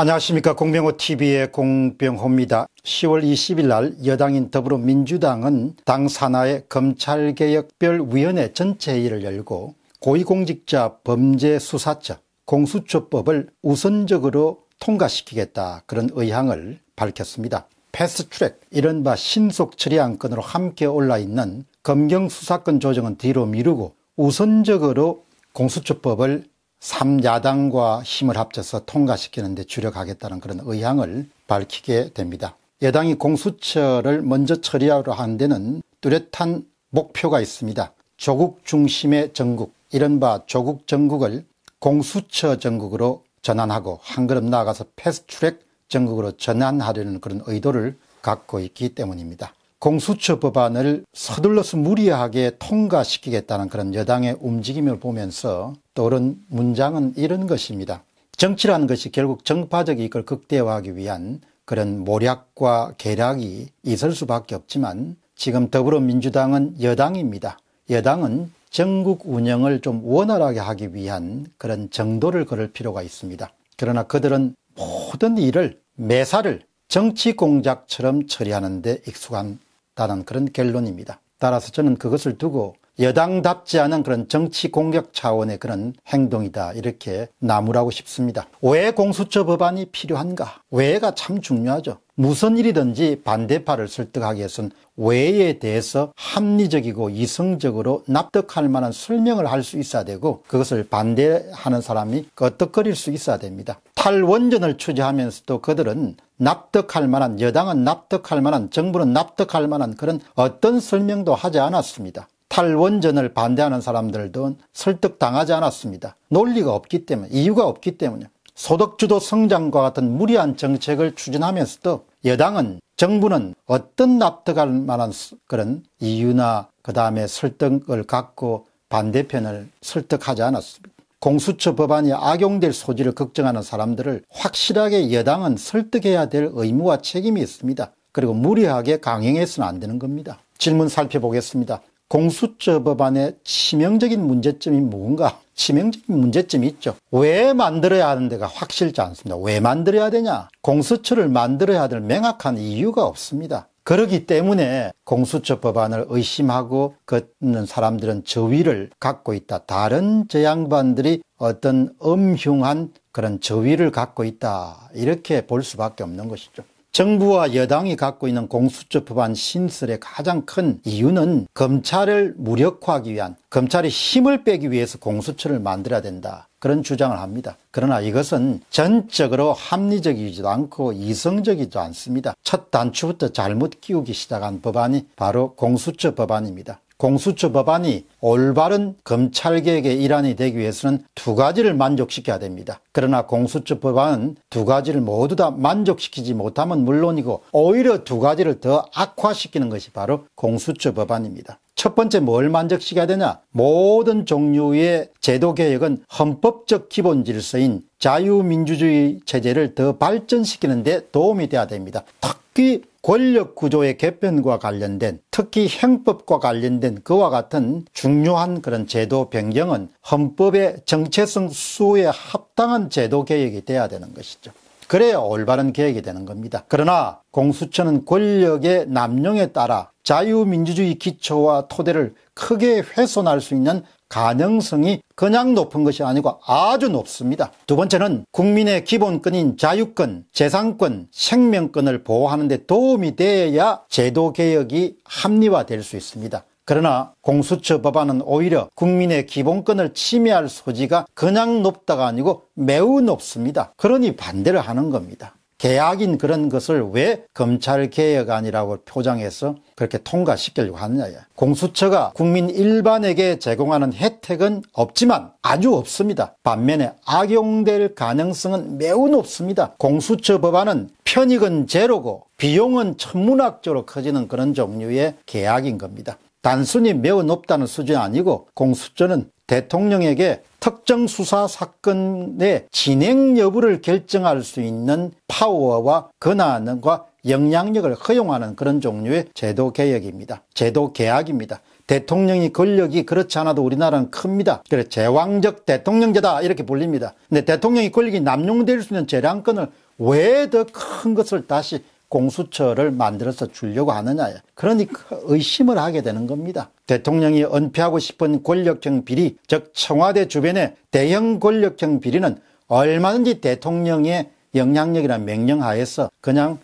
안녕하십니까 공병호TV의 공병호입니다. 10월 20일 날 여당인 더불어민주당은 당 산하의 검찰개혁별위원회 전체회의를 열고 고위공직자 범죄수사처 공수처법을 우선적으로 통과시키겠다 그런 의향을 밝혔습니다. 패스트트랙 이른바 신속처리 안건으로 함께 올라있는 검경수사권 조정은 뒤로 미루고 우선적으로 공수처법을 3야당과 힘을 합쳐서 통과시키는 데 주력하겠다는 그런 의향을 밝히게 됩니다. 여당이 공수처를 먼저 처리하려 한 데는 뚜렷한 목표가 있습니다. 조국 중심의 정국, 이른바 조국 정국을 공수처 정국으로 전환하고 한 걸음 나아가서 패스트트랙 정국으로 전환하려는 그런 의도를 갖고 있기 때문입니다. 공수처 법안을 서둘러서 무리하게 통과시키겠다는 그런 여당의 움직임을 보면서 또는 문장은 이런 것입니다. 정치라는 것이 결국 정파적 이익을 극대화하기 위한 그런 모략과 계략이 있을 수밖에 없지만 지금 더불어민주당은 여당입니다. 여당은 전국 운영을 좀 원활하게 하기 위한 그런 정도를 걸을 필요가 있습니다. 그러나 그들은 모든 일을 매사를 정치 공작처럼 처리하는 데 익숙한다는 그런 결론입니다. 따라서 저는 그것을 두고 여당답지 않은 그런 정치 공격 차원의 그런 행동이다 이렇게 나무라고 싶습니다. 왜 공수처 법안이 필요한가? 왜가 참 중요하죠. 무슨 일이든지 반대파를 설득하기 위해서는 왜에 대해서 합리적이고 이성적으로 납득할 만한 설명을 할 수 있어야 되고 그것을 반대하는 사람이 끄떡거릴 수 있어야 됩니다. 탈원전을 추진하면서도 그들은 납득할 만한 여당은 납득할 만한 정부는 납득할 만한 그런 어떤 설명도 하지 않았습니다. 탈원전을 반대하는 사람들도 설득당하지 않았습니다. 논리가 없기 때문에 이유가 없기 때문에 소득주도 성장과 같은 무리한 정책을 추진하면서도 여당은 정부는 어떤 납득할 만한 그런 이유나 그 다음에 설득을 갖고 반대편을 설득하지 않았습니다. 공수처 법안이 악용될 소지를 걱정하는 사람들을 확실하게 여당은 설득해야 될 의무와 책임이 있습니다. 그리고 무리하게 강행해서는 안 되는 겁니다. 질문 살펴보겠습니다. 공수처 법안의 치명적인 문제점이 뭔가 치명적인 문제점이 있죠. 왜 만들어야 하는데가 확실치 않습니다. 왜 만들어야 되냐? 공수처를 만들어야 될 명확한 이유가 없습니다. 그러기 때문에 공수처 법안을 의심하고 걷는 사람들은 저위를 갖고 있다. 다른 저 양반들이 어떤 엄흉한 그런 저위를 갖고 있다. 이렇게 볼 수밖에 없는 것이죠. 정부와 여당이 갖고 있는 공수처법안 신설의 가장 큰 이유는 검찰을 무력화하기 위한 검찰의 힘을 빼기 위해서 공수처를 만들어야 된다. 그런 주장을 합니다. 그러나 이것은 전적으로 합리적이지도 않고 이성적이지도 않습니다. 첫 단추부터 잘못 끼우기 시작한 법안이 바로 공수처 법안입니다. 공수처 법안이 올바른 검찰개혁의 일환이 되기 위해서는 두 가지를 만족시켜야 됩니다. 그러나 공수처 법안은 두 가지를 모두 다 만족시키지 못하면 물론이고 오히려 두 가지를 더 악화시키는 것이 바로 공수처 법안입니다. 첫 번째 뭘 만족시켜야 되냐? 모든 종류의 제도 개혁은 헌법적 기본 질서인 자유민주주의 체제를 더 발전시키는 데 도움이 돼야 됩니다. 특히 권력 구조의 개편과 관련된 특히 형법과 관련된 그와 같은 중요한 그런 제도 변경은 헌법의 정체성 수호에 합당한 제도 개혁이 돼야 되는 것이죠. 그래야 올바른 개혁이 되는 겁니다. 그러나 공수처는 권력의 남용에 따라 자유민주주의 기초와 토대를 크게 훼손할 수 있는 가능성이 그냥 높은 것이 아니고 아주 높습니다. 두 번째는 국민의 기본권인 자유권, 재산권, 생명권을 보호하는 데 도움이 되어야 제도 개혁이 합리화될 수 있습니다. 그러나 공수처 법안은 오히려 국민의 기본권을 침해할 소지가 그냥 높다가 아니고 매우 높습니다. 그러니 반대를 하는 겁니다. 계약인 그런 것을 왜 검찰 개혁안이라고 표장해서 그렇게 통과시키려고 하느냐. 공수처가 국민 일반에게 제공하는 혜택은 없지만 아주 없습니다. 반면에 악용될 가능성은 매우 높습니다. 공수처 법안은 편익은 제로고 비용은 천문학적으로 커지는 그런 종류의 계약인 겁니다. 단순히 매우 높다는 수준이 아니고 공수처는 대통령에게 특정 수사 사건의 진행 여부를 결정할 수 있는 파워와 권한과 영향력을 허용하는 그런 종류의 제도 개혁입니다. 제도 개혁입니다 대통령이 권력이 그렇지 않아도 우리나라는 큽니다. 그래 제왕적 대통령제다 이렇게 불립니다. 근데 대통령이 권력이 남용될 수 있는 재량권을 왜 더 큰 것을 다시 공수처를 만들어서 주려고 하느냐 그러니까 의심을 하게 되는 겁니다. 대통령이 은폐하고 싶은 권력형 비리 즉 청와대 주변의 대형 권력형 비리는 얼마든지 대통령의 영향력이나 명령하에서 그냥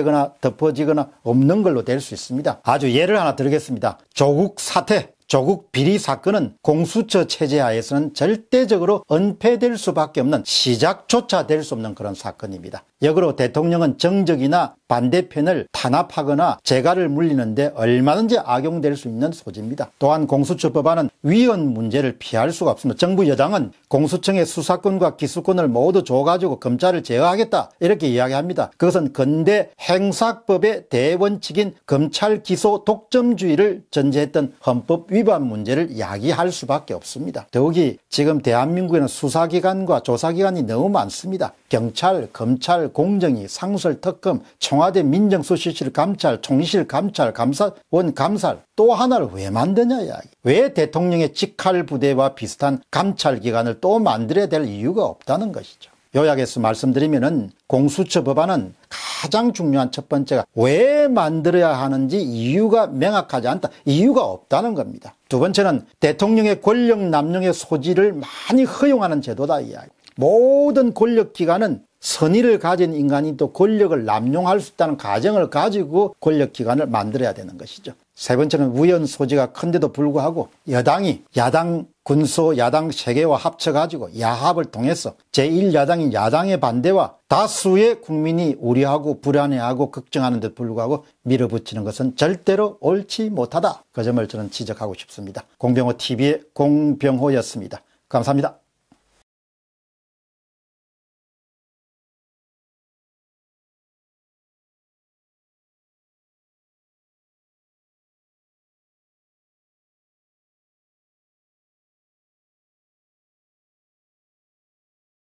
은폐되거나 덮어지거나 없는 걸로 될 수 있습니다. 아주 예를 하나 들겠습니다. 조국 사태 조국 비리 사건은 공수처 체제 하에서는 절대적으로 은폐될 수밖에 없는 시작조차 될 수 없는 그런 사건입니다. 역으로 대통령은 정적이나 반대편을 탄압하거나 재갈을 물리는데 얼마든지 악용될 수 있는 소지입니다. 또한 공수처 법안은 위헌 문제를 피할 수가 없습니다. 정부 여당은 공수청의 수사권과 기수권을 모두 줘가지고 검찰을 제어하겠다 이렇게 이야기합니다. 그것은 근대 행사법의 대원칙인 검찰 기소 독점주의를 전제했던 헌법 위반 문제를 야기할 수밖에 없습니다. 더욱이 지금 대한민국에는 수사기관과 조사기관이 너무 많습니다. 경찰, 검찰, 공정위, 상설, 특검, 청와대 민정수석실 감찰, 총실 감찰, 감사원 감찰 또 하나를 왜 만드냐 이야기. 왜 대통령의 직할 부대와 비슷한 감찰기관을 또 만들어야 될 이유가 없다는 것이죠. 요약해서 말씀드리면은 공수처 법안은 가장 중요한 첫 번째가 왜 만들어야 하는지 이유가 명확하지 않다. 이유가 없다는 겁니다. 두 번째는 대통령의 권력 남용의 소지를 많이 허용하는 제도다 이야기. 모든 권력 기관은 선의를 가진 인간이 또 권력을 남용할 수 있다는 가정을 가지고 권력 기관을 만들어야 되는 것이죠. 세 번째는 우연 소지가 큰데도 불구하고 여당이 야당 군소 야당 세계와 합쳐가지고 야합을 통해서 제1야당인 야당의 반대와 다수의 국민이 우려하고 불안해하고 걱정하는 데 불구하고 밀어붙이는 것은 절대로 옳지 못하다. 그 점을 저는 지적하고 싶습니다. 공병호TV의 공병호였습니다. 감사합니다.